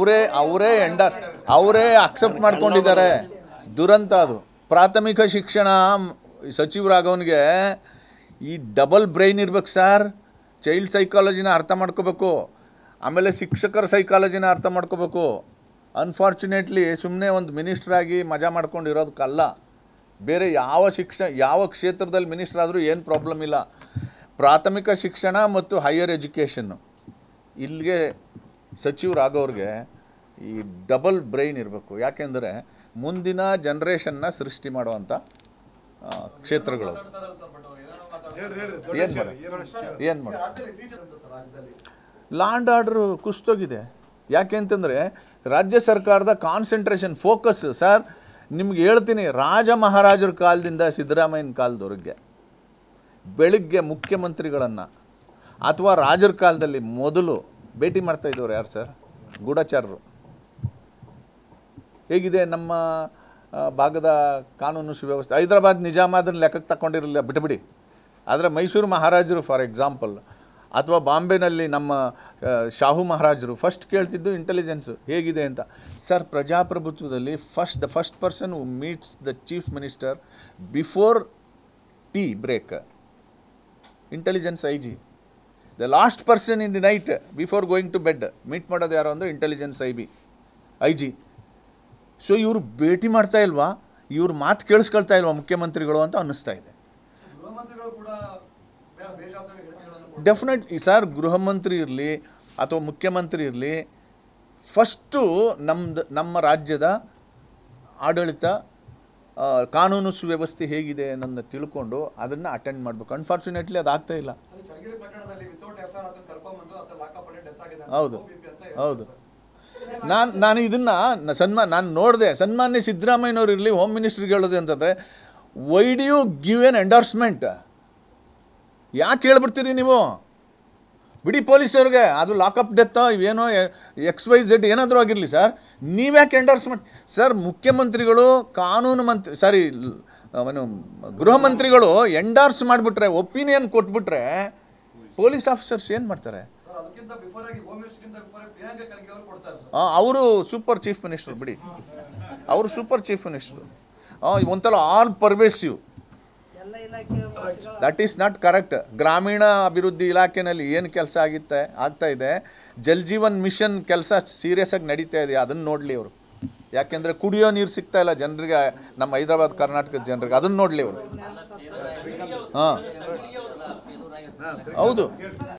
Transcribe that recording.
ಅವರೇ ಅವರೇ ಎಂಡರ್ ಅವರೇ ಅಕ್ಸೆಪ್ಟ್ ಮಾಡ್ಕೊಂಡಿದ್ದಾರೆ ದುರಂತ ಅದು ಪ್ರಾಥಮಿಕ ಶಿಕ್ಷಣ ಸಚಿವರಾಗೋನಿಗೆ ಈ ಡಬಲ್ ಬ್ರೈನ್ ಇರ್ಬೇಕು ಸರ್ ಚೈಲ್ಡ್ ಸೈಕಾಲಜಿನ ಅರ್ಥ ಮಾಡ್ಕೋಬೇಕು ಆಮೇಲೆ ಶಿಕ್ಷಕರ ಸೈಕಾಲಜಿನ ಅರ್ಥ ಮಾಡ್ಕೋಬೇಕು ಅನ್ಫಾರ್ಚುನೇಟ್ಲಿ ಸುಮ್ಮನೆ ಒಂದು ಮಿನಿಸ್ಟ್ರಾಗಿ ಮಜಾ ಮಾಡ್ಕೊಂಡಿರೋದಕ್ಕಲ್ಲ ಬೇರೆ ಯಾವ ಶಿಕ್ಷಣ ಯಾವ ಕ್ಷೇತ್ರದಲ್ಲಿ ಮಿನಿಸ್ಟರ್ ಆದರೂ ಏನು ಪ್ರಾಬ್ಲಮ್ ಇಲ್ಲ ಪ್ರಾಥಮಿಕ ಶಿಕ್ಷಣ ಮತ್ತು ಹೈಯರ್ ಎಜುಕೇಷನ್ನು ಇಲ್ಲಿಗೆ ಸಚಿವರಾಗೋರಿಗೆ ಈ ಡಬಲ್ ಬ್ರೈನ್ ಇರಬೇಕು ಯಾಕೆಂದರೆ ಮುಂದಿನ ಜನ್ರೇಷನ್ನ ಸೃಷ್ಟಿ ಮಾಡುವಂಥ ಕ್ಷೇತ್ರಗಳು ಏನು ಮಾಡಿ ಏನು ಮಾಡಿ ಲ್ಯಾಂಡ್ ಆರ್ಡ್ರ್ ಕುಸ್ತೋಗಿದೆ ಯಾಕೆ ಅಂತಂದರೆ ರಾಜ್ಯ ಸರ್ಕಾರದ ಕಾನ್ಸಂಟ್ರೇಷನ್ ಫೋಕಸ್ ಸರ್ ನಿಮ್ಗೆ ಹೇಳ್ತೀನಿ ರಾಜ ಮಹಾರಾಜರ ಕಾಲದಿಂದ ಸಿದ್ದರಾಮಯ್ಯನ ಕಾಲದವ್ರಿಗೆ ಬೆಳಿಗ್ಗೆ ಮುಖ್ಯಮಂತ್ರಿಗಳನ್ನು ಅಥವಾ ರಾಜರ ಕಾಲದಲ್ಲಿ ಮೊದಲು ಭೇಟಿ ಮಾಡ್ತಾ ಇದ್ದವ್ರು ಯಾರು ಸರ್ ಗೂಢಚಾರರು ಹೇಗಿದೆ ನಮ್ಮ ಭಾಗದ ಕಾನೂನು ಸುವ್ಯವಸ್ಥೆ ಹೈದರಾಬಾದ್ ನಿಜಾಮ ಅದನ್ನು ಲೆಕ್ಕಕ್ಕೆ ತಗೊಂಡಿರಲಿಲ್ಲ ಬಿಟ್ಬಿಡಿ ಆದರೆ ಮೈಸೂರು ಮಹಾರಾಜರು ಫಾರ್ ಎಕ್ಸಾಂಪಲ್ ಅಥವಾ ಬಾಂಬೆನಲ್ಲಿ ನಮ್ಮ ಶಾಹು ಮಹಾರಾಜರು ಫಸ್ಟ್ ಕೇಳ್ತಿದ್ದು ಇಂಟೆಲಿಜೆನ್ಸು ಹೇಗಿದೆ ಅಂತ ಸರ್ ಪ್ರಜಾಪ್ರಭುತ್ವದಲ್ಲಿ first the first person who meets the chief minister before tea break intelligence I G the last person in the night before going to bed meet ಮಾಡೋದು ಯಾರು ಅಂದರೆ intelligence I B I G so ಇವರು ಭೇಟಿ ಮಾಡ್ತಾ ಇಲ್ವಾ ಇವ್ರ ಮಾತು ಕೇಳಿಸ್ಕೊಳ್ತಾ ಇಲ್ವಾ ಮುಖ್ಯಮಂತ್ರಿಗಳು ಅಂತ ಅನ್ನಿಸ್ತಾ ಇದೆ ಡೆಫಿನೆಟ್ಲಿ ಸರ್ ಗೃಹ ಮಂತ್ರಿ ಇರಲಿ ಅಥವಾ ಮುಖ್ಯಮಂತ್ರಿ ಇರಲಿ ಫಸ್ಟು ನಮ್ಮದು ನಮ್ಮ ರಾಜ್ಯದ ಆಡಳಿತ ಕಾನೂನು ಸುವ್ಯವಸ್ಥೆ ಹೇಗಿದೆ ಅನ್ನೋದನ್ನ ತಿಳ್ಕೊಂಡು ಅದನ್ನು ಅಟೆಂಡ್ ಮಾಡಬೇಕು ಅನ್ಫಾರ್ಚುನೇಟ್ಲಿ ಆಗ್ತಾ ಇಲ್ಲ ಹೌದು ಹೌದು ನಾನು ನಾನು ಇದನ್ನು ಸನ್ಮಾ ನಾನು ನೋಡಿದೆ ಸನ್ಮಾನ್ಯ ಸಿದ್ದರಾಮಯ್ಯನವ್ರು ಇರಲಿ ಹೋಮ್ ಮಿನಿಸ್ಟ್ರಿಗೆ ಹೇಳೋದು ಅಂತಂದರೆ why do you give an endorsement ಯಾಕೆ ಹೇಳ್ಬಿಡ್ತೀರಿ ನೀವು ಬಿಡಿ ಪೊಲೀಸವ್ರಿಗೆ ಅದು ಲಾಕಪ್ ಡೆತ್ ಇವೇನೋ ಎಕ್ಸ್ ವೈ ಝೆಡ್ ಏನಾದರೂ ಆಗಿರಲಿ ಸರ್ ನೀವ್ಯಾಕೆ ಎಂಡೋರ್ಸ್ಮೆಂಟ್ ಸರ್ ಮುಖ್ಯಮಂತ್ರಿಗಳು ಕಾನೂನು ಮಂತ್ರಿ ಸಾರಿ ಏನು ಗೃಹ ಮಂತ್ರಿಗಳು ಎಂಡಾರ್ಸ್ ಮಾಡಿಬಿಟ್ರೆ ಒಪಿನಿಯನ್ ಕೊಟ್ಬಿಟ್ರೆ ಪೊಲೀಸ್ ಆಫೀಸರ್ಸ್ ಏನು ಮಾಡ್ತಾರೆ ಅವರು ಸೂಪರ್ ಚೀಫ್ ಮಿನಿಸ್ಟರ್ ಬಿಡಿ ಅವರು ಸೂಪರ್ ಚೀಫ್ ಮಿನಿಸ್ಟರ್ ಒಂಥರ all pervasive that is not correct ಗ್ರಾಮೀಣ ಅಭಿವೃದ್ಧಿ ಇಲಾಖೆಯಲ್ಲಿ ಏನು ಕೆಲಸ ಆಗುತ್ತೆ ಆಗ್ತಾ ಇದೆ ಜಲ್ ಜೀವನ್ ಮಿಷನ್ ಕೆಲಸ ಸೀರಿಯಸ್ ಆಗಿ ನಡೀತಾ ಇದೆ ಅದನ್ನು ನೋಡಲಿ ಅವರು ಯಾಕೆಂದರೆ ಕುಡಿಯೋ ನೀರು ಸಿಗ್ತಾ ಇಲ್ಲ ಜನರಿಗೆ ನಮ್ಮ ಹೈದರಾಬಾದ್ ಕರ್ನಾಟಕದ ಜನರಿಗೆ ಅದನ್ನು ನೋಡಲಿ ಅವರು ಹಾಂ Aldo.